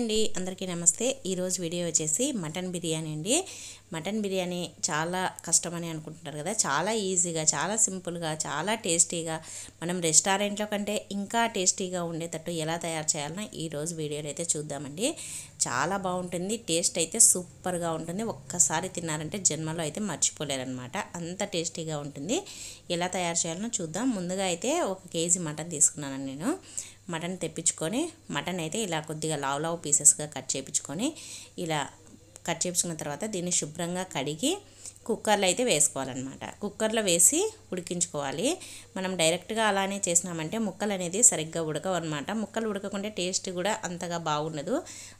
అండి అందరికీ నమస్తే ఈరోజు వీడియో వచ్చేసి మటన్ బిర్యానీ అండి మటన్ బిర్యానీ చాలా కష్టమని అనుకుంటున్నారు కదా చాలా ఈజీగా చాలా సింపుల్గా చాలా టేస్టీగా మనం రెస్టారెంట్లో కంటే ఇంకా టేస్టీగా ఉండేటట్టు ఎలా తయారు చేయాలన్నా ఈరోజు వీడియోలో అయితే చూద్దామండి చాలా బాగుంటుంది టేస్ట్ అయితే సూపర్గా ఉంటుంది ఒక్కసారి తిన్నారంటే జన్మలో అయితే మర్చిపోలేరనమాట అంత టేస్టీగా ఉంటుంది ఎలా తయారు చేయాలనో చూద్దాం ముందుగా అయితే ఒక కేజీ మటన్ తీసుకున్నాను నేను మటన్ తెప్పించుకొని మటన్ అయితే ఇలా కొద్దిగా లావు లావు పీసెస్గా కట్ చేయించుకొని ఇలా కట్ చేయించుకున్న తర్వాత దీన్ని శుభ్రంగా కడిగి కుక్కర్లో అయితే వేసుకోవాలన్నమాట కుక్కర్లో వేసి ఉడికించుకోవాలి మనం డైరెక్ట్గా అలానే చేసినామంటే ముక్కలు అనేది సరిగ్గా ఉడకవు అనమాట ముక్కలు ఉడకకుంటే టేస్ట్ కూడా అంతగా బాగుండదు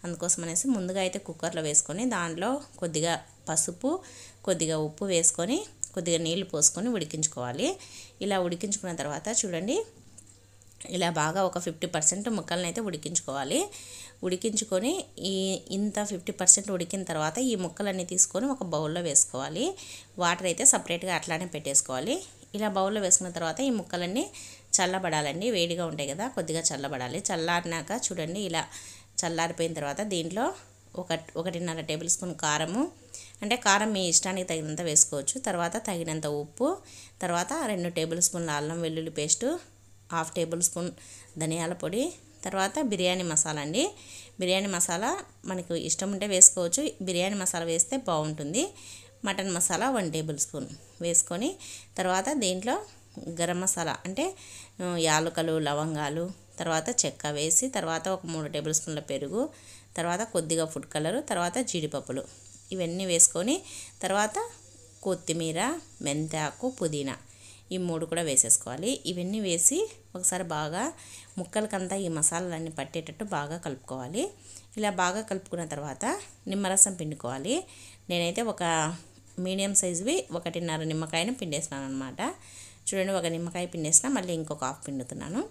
అందుకోసం అనేసి ముందుగా అయితే కుక్కర్లో వేసుకొని దాంట్లో కొద్దిగా పసుపు కొద్దిగా ఉప్పు వేసుకొని కొద్దిగా నీళ్లు పోసుకొని ఉడికించుకోవాలి ఇలా ఉడికించుకున్న తర్వాత చూడండి ఇలా బాగా ఒక ఫిఫ్టీ పర్సెంట్ ముక్కల్ని అయితే ఉడికించుకోవాలి ఉడికించుకొని ఈ ఇంత ఫిఫ్టీ పర్సెంట్ ఉడికిన తర్వాత ఈ ముక్కలన్నీ తీసుకొని ఒక బౌల్లో వేసుకోవాలి వాటర్ అయితే సపరేట్గా అట్లానే పెట్టేసుకోవాలి ఇలా బౌల్లో వేసుకున్న తర్వాత ఈ ముక్కలన్నీ చల్లబడాలండి వేడిగా ఉంటాయి కదా కొద్దిగా చల్లబడాలి చల్లారినాక చూడండి ఇలా చల్లారిపోయిన తర్వాత దీంట్లో ఒక ఒకటిన్నర టేబుల్ స్పూన్ కారము అంటే కారం మీ ఇష్టానికి తగినంత వేసుకోవచ్చు తర్వాత తగినంత ఉప్పు తర్వాత రెండు టేబుల్ స్పూన్ల అల్లం వెల్లుల్లి పేస్టు హాఫ్ టేబుల్ స్పూన్ ధనియాల పొడి తర్వాత బిర్యానీ మసాలా అండి బిర్యానీ మసాలా మనకు ఇష్టం ఉంటే వేసుకోవచ్చు బిర్యానీ మసాలా వేస్తే బాగుంటుంది mutton masala one tablespoon వేసుకొని తర్వాత దీంట్లో గరం మసాలా అంటే యాలకలు లవంగాలు తర్వాత చెక్క వేసి తర్వాత ఒక మూడు టేబుల్ స్పూన్ల పెరుగు తర్వాత కొద్దిగా ఫుడ్ కలరు తర్వాత జీడిపప్పులు ఇవన్నీ వేసుకొని తర్వాత కొత్తిమీర మెంతాకు పుదీనా ఈ మూడు కూడా వేసేసుకోవాలి ఇవన్నీ వేసి ఒకసారి బాగా ముక్కలకంతా ఈ మసాలాలన్నీ పట్టేటట్టు బాగా కలుపుకోవాలి ఇలా బాగా కలుపుకున్న తర్వాత నిమ్మరసం పిండుకోవాలి నేనైతే ఒక మీడియం సైజువి ఒకటిన్నర నిమ్మకాయను పిండేస్తున్నాను అనమాట చూడండి ఒక నిమ్మకాయ పిండేసిన మళ్ళీ ఇంకొక హాఫ్ పిండుతున్నాను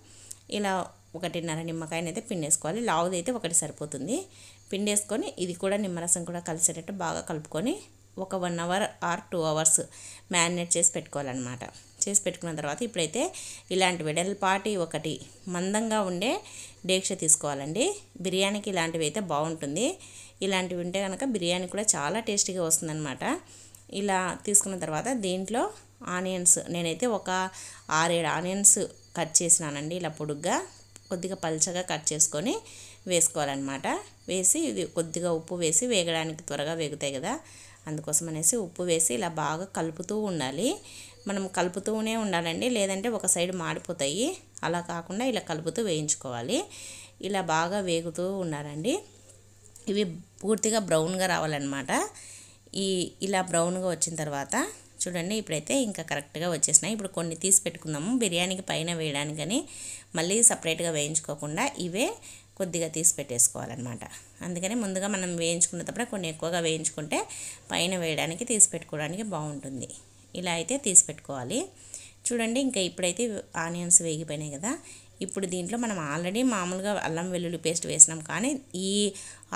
ఇలా ఒకటిన్నర నిమ్మకాయని అయితే పిండేసుకోవాలి లావుది అయితే ఒకటి సరిపోతుంది పిండేసుకొని ఇది కూడా నిమ్మరసం కూడా కలిసేటట్టు బాగా కలుపుకొని ఒక one hour or two hours marinate చేసి పెట్టుకోవాలన్నమాట చేసి పెట్టుకున్న తర్వాత ఇప్పుడైతే ఇలాంటి వెడల్పాటి ఒకటి మందంగా ఉండే డేక్ష తీసుకోవాలండి బిర్యానీకి ఇలాంటివి అయితే బాగుంటుంది ఇలాంటివి ఉంటే కనుక బిర్యానీ కూడా చాలా టేస్టీగా వస్తుందన్నమాట ఇలా తీసుకున్న తర్వాత దీంట్లో ఆనియన్స్ నేనైతే ఒక ఆరేడు ఆనియన్స్ కట్ చేసినానండి ఇలా పొడుగ్గా కొద్దిగా పల్చగా కట్ చేసుకొని వేసుకోవాలన్నమాట వేసి ఇది కొద్దిగా ఉప్పు వేసి వేగడానికి త్వరగా వేగుతాయి కదా అందుకోసం అనేసి ఉప్పు వేసి ఇలా బాగా కలుపుతూ ఉండాలి మనం కలుపుతూనే ఉండాలండి లేదంటే ఒక సైడ్ మాడిపోతాయి అలా కాకుండా ఇలా కలుపుతూ వేయించుకోవాలి ఇలా బాగా వేగుతూ ఉన్నారండి ఇవి పూర్తిగా బ్రౌన్గా రావాలన్నమాట ఈ ఇలా బ్రౌన్గా వచ్చిన తర్వాత చూడండి ఇప్పుడైతే ఇంకా కరెక్ట్గా వచ్చేసినాయి ఇప్పుడు కొన్ని తీసి పెట్టుకుందాము బిర్యానీకి పైన వేయడానికని మళ్ళీ సపరేట్గా వేయించుకోకుండా ఇవే కొద్దిగా తీసి పెట్టేసుకోవాలన్నమాట అందుకని ముందుగా మనం వేయించుకున్నప్పుడు కొన్ని ఎక్కువగా వేయించుకుంటే పైన వేయడానికి తీసి పెట్టుకోవడానికి బాగుంటుంది ఇలా అయితే తీసి పెట్టుకోవాలి చూడండి ఇంకా ఇప్పుడైతే ఆనియన్స్ వేగిపోయినాయి కదా ఇప్పుడు దీంట్లో మనం ఆల్రెడీ మామూలుగా అల్లం వెల్లుల్లి పేస్ట్ వేసినాం కానీ ఈ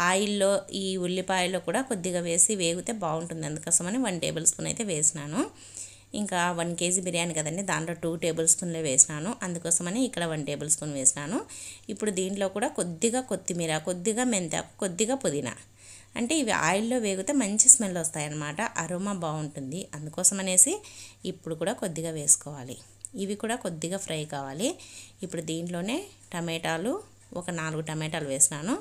ఆయిల్లో ఈ ఉల్లిపాయలో కూడా కొద్దిగా వేసి వేగితే బాగుంటుంది అందుకోసమని వన్ టేబుల్ స్పూన్ అయితే వేసినాను ఇంకా వన్ కేజీ బిర్యానీ కదండి దాంట్లో టూ టేబుల్ స్పూన్లే వేసినాను అందుకోసమని ఇక్కడ వన్ టేబుల్ స్పూన్ వేసినాను ఇప్పుడు దీంట్లో కూడా కొద్దిగా కొత్తిమీర కొద్దిగా మెంతాకు కొద్దిగా పుదీనా అంటే ఇవి ఆయిల్లో వేగితే మంచి స్మెల్ వస్తాయన్నమాట అరోమా బాగుంటుంది అందుకోసం అనేసి ఇప్పుడు కూడా కొద్దిగా వేసుకోవాలి ఇవి కూడా కొద్దిగా ఫ్రై కావాలి ఇప్పుడు దీంట్లోనే టమాటాలు ఒక నాలుగు టమాటాలు వేసినాను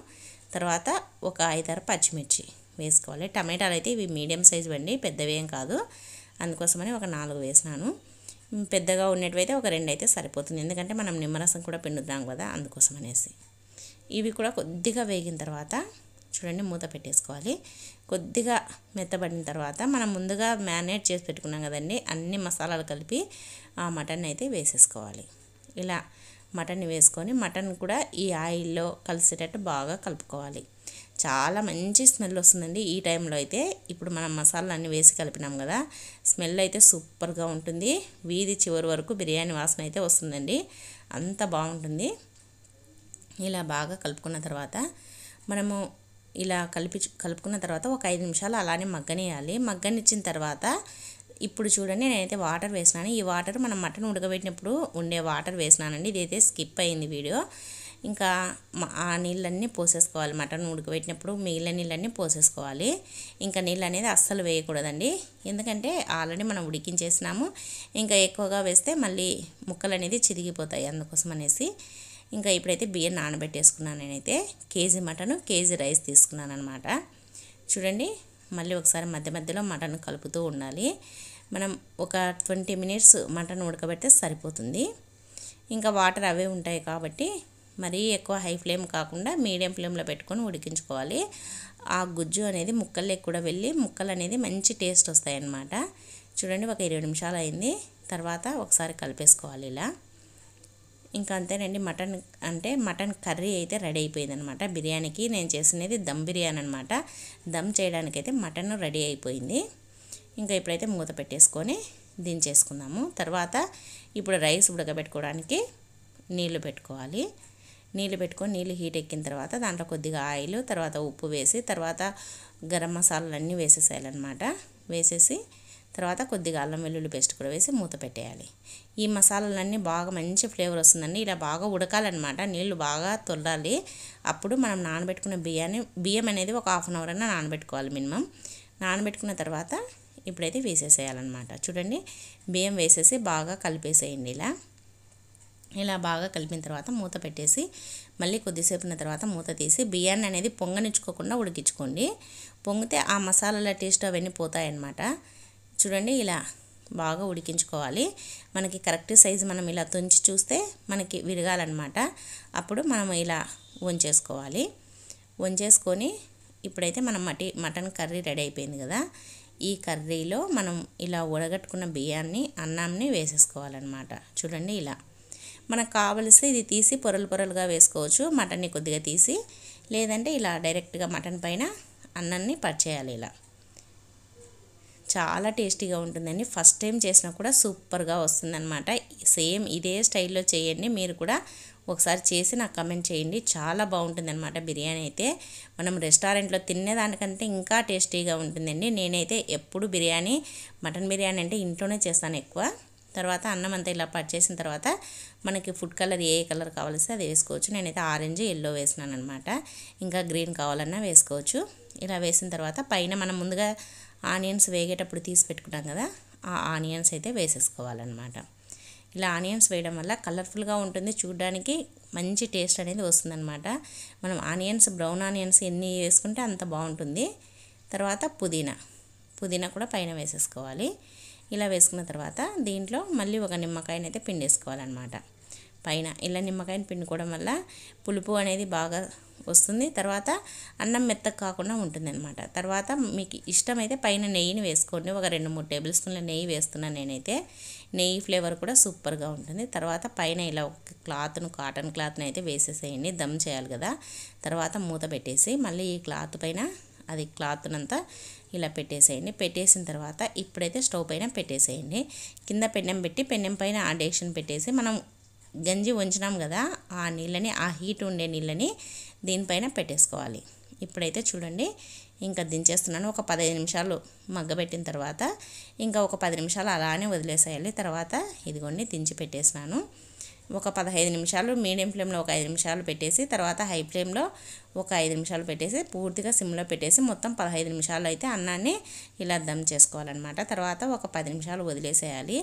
తర్వాత ఒక ఐదారు పచ్చిమిర్చి వేసుకోవాలి టమాటాలు అయితే ఇవి మీడియం సైజు అండి పెద్దవేం కాదు అందుకోసమని ఒక నాలుగు వేసినాను పెద్దగా ఉన్నట్టువైతే ఒక రెండు అయితే సరిపోతుంది ఎందుకంటే మనం నిమ్మరసం కూడా పిండుతాం కదా అందుకోసం అనేసి ఇవి కూడా కొద్దిగా వేగిన తర్వాత చూడండి మూత పెట్టేసుకోవాలి కొద్దిగా మెత్తబడిన తర్వాత మనం ముందుగా మ్యారినేట్ చేసి పెట్టుకున్నాం కదండి అన్ని మసాలాలు కలిపి ఆ మటన్ అయితే వేసేసుకోవాలి ఇలా మటన్ వేసుకొని మటన్ కూడా ఈ ఆయిల్లో కలిసేటట్టు బాగా కలుపుకోవాలి చాలా మంచి స్మెల్ వస్తుందండి ఈ టైంలో అయితే ఇప్పుడు మనం మసాలాలు అన్నీ వేసి కలిపినాం కదా స్మెల్ అయితే సూపర్గా ఉంటుంది వీధి చివరి వరకు బిర్యానీ వాసన అయితే వస్తుందండి అంత బాగుంటుంది ఇలా బాగా కలుపుకున్న తర్వాత మనము ఇలా కలిపి కలుపుకున్న తర్వాత ఒక ఐదు నిమిషాలు అలానే మగ్గనియాలి మగ్గనిచ్చిన తర్వాత ఇప్పుడు చూడండి నేనైతే వాటర్ వేసినాను ఈ వాటర్ మనం మటన్ ఉడకబెట్టినప్పుడు ఉండే వాటర్ వేసినానండి ఇదైతే స్కిప్ అయింది వీడియో ఇంకా ఆ నీళ్ళన్నీ పోసేసుకోవాలి మటన్ ఉడకబెట్టినప్పుడు మిగిలిన నీళ్ళన్నీ పోసేసుకోవాలి ఇంకా నీళ్ళు అనేది అస్సలు వేయకూడదండి ఎందుకంటే ఆల్రెడీ మనం ఉడికించేసినాము ఇంకా ఎక్కువగా వేస్తే మళ్ళీ ముక్కలు అనేది చిరిగిపోతాయి అందుకోసం అనేసి ఇంకా ఇప్పుడైతే బియ్యం నానబెట్టేసుకున్నాను నేనైతే కేజీ మటన్ కేజీ రైస్ తీసుకున్నాను అనమాట చూడండి మళ్ళీ ఒకసారి మధ్య మధ్యలో మటన్ కలుపుతూ ఉండాలి మనం ఒక ట్వంటీ మినిట్స్ మటన్ ఉడకబెడితే సరిపోతుంది ఇంకా వాటర్ అవే ఉంటాయి కాబట్టి మరీ ఎక్కువ హై ఫ్లేమ్ కాకుండా మీడియం ఫ్లేమ్లో పెట్టుకొని ఉడికించుకోవాలి ఆ గుజ్జు అనేది ముక్కల్లో కూడా వెళ్ళి ముక్కలు అనేది మంచి టేస్ట్ వస్తాయి అన్నమాట చూడండి ఒక ఇరవై నిమిషాలు అయింది తర్వాత ఒకసారి కలిపేసుకోవాలి ఇలా ఇంకా అంతేనండి మటన్ అంటే మటన్ కర్రీ అయితే రెడీ అయిపోయింది అనమాట బిర్యానీకి నేను చేసినది దమ్ బిర్యానీ అనమాట దమ్ చేయడానికైతే మటన్ రెడీ అయిపోయింది ఇంకా ఇప్పుడైతే మూత పెట్టేసుకొని దించేసుకుందాము తర్వాత ఇప్పుడు రైస్ ఉడకబెట్టుకోవడానికి నీళ్లు పెట్టుకోవాలి నీళ్ళు పెట్టుకొని నీళ్ళు హీట్ ఎక్కిన తర్వాత దాంట్లో కొద్దిగా ఆయిల్ తర్వాత ఉప్పు వేసి తర్వాత గరం మసాలాలన్నీ వేసేసేయాలన్నమాట వేసేసి తర్వాత కొద్దిగా అల్లం వెల్లుల్లి పేస్ట్ కూడా వేసి మూత పెట్టేయాలి ఈ మసాలాలన్నీ బాగా మంచి ఫ్లేవర్ వస్తుందండి ఇలా బాగా ఉడకాలన్నమాట నీళ్లు బాగా తొల్లాలి అప్పుడు మనం నానబెట్టుకున్న బియ్యాన్ని బియ్యం అనేది ఒక హాఫ్ అన్ అవర్ అయినా నానబెట్టుకోవాలి మినిమం నానబెట్టుకున్న తర్వాత ఇప్పుడైతే వేసేసేయాలన్నమాట చూడండి బియ్యం వేసేసి బాగా కలిపేసేయండి ఇలా ఇలా బాగా కలిపిన తర్వాత మూత పెట్టేసి మళ్ళీ కొద్దిసేపు ఉన్న తర్వాత మూత తీసి బియ్యాన్ని అనేది పొంగనిచ్చుకోకుండా ఉడికించుకోండి పొంగితే ఆ మసాలాల టేస్ట్ అవన్నీ పోతాయన్నమాట చూడండి ఇలా బాగా ఉడికించుకోవాలి మనకి కరెక్ట్ సైజు మనం ఇలా తుంచి చూస్తే మనకి విరగాలన్నమాట అప్పుడు మనం ఇలా వంచేసుకోవాలి వంచేసుకొని ఇప్పుడైతే మనం మటి మటన్ కర్రీ రెడీ అయిపోయింది కదా ఈ కర్రీలో మనం ఇలా ఉడగట్టుకున్న బియ్యాన్ని అన్నాన్ని వేసేసుకోవాలన్నమాట చూడండి ఇలా మనకు కావలిస్తే ఇది తీసి పొరలు పొరలుగా వేసుకోవచ్చు మటన్ని కొద్దిగా తీసి లేదంటే ఇలా డైరెక్ట్గా మటన్ పైన అన్నాన్ని పట్ చేయాలి ఇలా చాలా టేస్టీగా ఉంటుందండి ఫస్ట్ టైం చేసినా కూడా సూపర్గా వస్తుందన్నమాట సేమ్ ఇదే స్టైల్లో చేయండి మీరు కూడా ఒకసారి చేసి నాకు కమెంట్ చేయండి చాలా అనమాట బిర్యానీ అయితే మనం రెస్టారెంట్లో తినేదానికంటే ఇంకా టేస్టీగా ఉంటుందండి నేనైతే ఎప్పుడు బిర్యానీ మటన్ బిర్యానీ అంటే ఇంట్లోనే చేస్తాను ఎక్కువ తర్వాత అన్నం అంతా ఇలా పట్ చేసిన తర్వాత మనకి ఫుడ్ కలర్ ఏ కలర్ కావాలిస్తే అది వేసుకోవచ్చు నేనైతే ఆరెంజ్ ఎల్లో వేసినాను అనమాట ఇంకా గ్రీన్ కావాలన్నా వేసుకోవచ్చు ఇలా వేసిన తర్వాత పైన మనం ముందుగా ఆనియన్స్ వేగేటప్పుడు తీసి పెట్టుకున్నాం కదా ఆ ఆనియన్స్ అయితే వేసేసుకోవాలన్నమాట ఇలా ఆనియన్స్ వేయడం వల్ల కలర్ఫుల్గా ఉంటుంది చూడడానికి మంచి టేస్ట్ అనేది వస్తుందన్నమాట మనం ఆనియన్స్ బ్రౌన్ ఆనియన్స్ ఎన్ని వేసుకుంటే అంత బాగుంటుంది తర్వాత పుదీనా పుదీనా కూడా పైన వేసేసుకోవాలి ఇలా వేసుకున్న తర్వాత దీంట్లో మళ్ళీ ఒక నిమ్మకాయనైతే పిండేసుకోవాలన్నమాట పైన ఇలా నిమ్మకాయని పిండుకోవడం వల్ల పులుపు అనేది బాగా వస్తుంది తర్వాత అన్నం మెత్తగా కాకుండా అనమాట తర్వాత మీకు ఇష్టమైతే పైన నెయ్యిని వేసుకోండి ఒక రెండు మూడు టేబుల్ స్పూన్ల నెయ్యి వేస్తున్నాను నేనైతే నెయ్యి ఫ్లేవర్ కూడా సూపర్గా ఉంటుంది తర్వాత పైన ఇలా ఒక క్లాత్ను కాటన్ క్లాత్ని అయితే వేసేసేయండి దమ్ చేయాలి కదా తర్వాత మూత పెట్టేసి మళ్ళీ ఈ క్లాత్ పైన అది క్లాత్నంతా ఇలా పెట్టేసేయండి పెట్టేసిన తర్వాత ఇప్పుడైతే స్టవ్ పైన పెట్టేసేయండి కింద పెన్నెం పెట్టి పెన్నెం పైన ఆ డేక్షన్ పెట్టేసి మనం గంజి ఉంచినాం కదా ఆ నీళ్ళని ఆ హీట్ ఉండే నీళ్ళని దీనిపైన పెట్టేసుకోవాలి ఇప్పుడైతే చూడండి ఇంకా దించేస్తున్నాను ఒక పదిహేను నిమిషాలు మగ్గబెట్టిన తర్వాత ఇంకా ఒక పది నిమిషాలు అలానే వదిలేసేయాలి తర్వాత ఇదిగోండి దించి పెట్టేసినాను ఒక పదహైదు నిమిషాలు మీడియం ఫ్లేమ్లో ఒక ఐదు నిమిషాలు పెట్టేసి తర్వాత హై ఫ్లేమ్లో ఒక ఐదు నిమిషాలు పెట్టేసి పూర్తిగా సిమ్లో పెట్టేసి మొత్తం పదహైదు నిమిషాలు అయితే అన్నాన్ని ఇలా దమ్ చేసుకోవాలన్నమాట తర్వాత ఒక పది నిమిషాలు వదిలేసేయాలి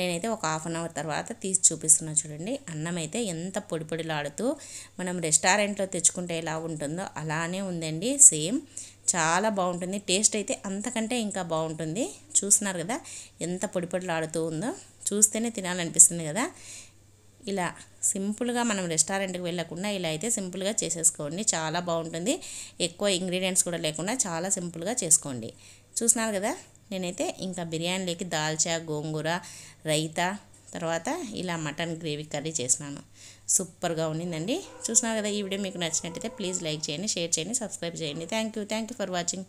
నేనైతే ఒక హాఫ్ అన్ అవర్ తర్వాత తీసి చూపిస్తున్నా చూడండి అన్నం అయితే ఎంత పొడి పొడిలాడుతూ మనం రెస్టారెంట్లో తెచ్చుకుంటే ఎలా ఉంటుందో అలానే ఉందండి సేమ్ చాలా బాగుంటుంది టేస్ట్ అయితే అంతకంటే ఇంకా బాగుంటుంది చూస్తున్నారు కదా ఎంత పొడి పొడిలాడుతూ ఉందో చూస్తేనే తినాలనిపిస్తుంది కదా ఇలా సింపుల్గా మనం రెస్టారెంట్కి వెళ్ళకుండా ఇలా అయితే సింపుల్గా చేసేసుకోండి చాలా బాగుంటుంది ఎక్కువ ఇంగ్రీడియంట్స్ కూడా లేకుండా చాలా సింపుల్గా చేసుకోండి చూసినారు కదా నేనైతే ఇంకా బిర్యానీలోకి దాల్చా గోంగూర రైతా తర్వాత ఇలా మటన్ గ్రేవీ కర్రీ చేసినాను సూపర్గా ఉండిందండి చూసినారు కదా ఈ వీడియో మీకు నచ్చినట్టయితే ప్లీజ్ లైక్ చేయండి షేర్ చేయండి సబ్స్క్రైబ్ చేయండి థ్యాంక్ యూ ఫర్ వాచింగ్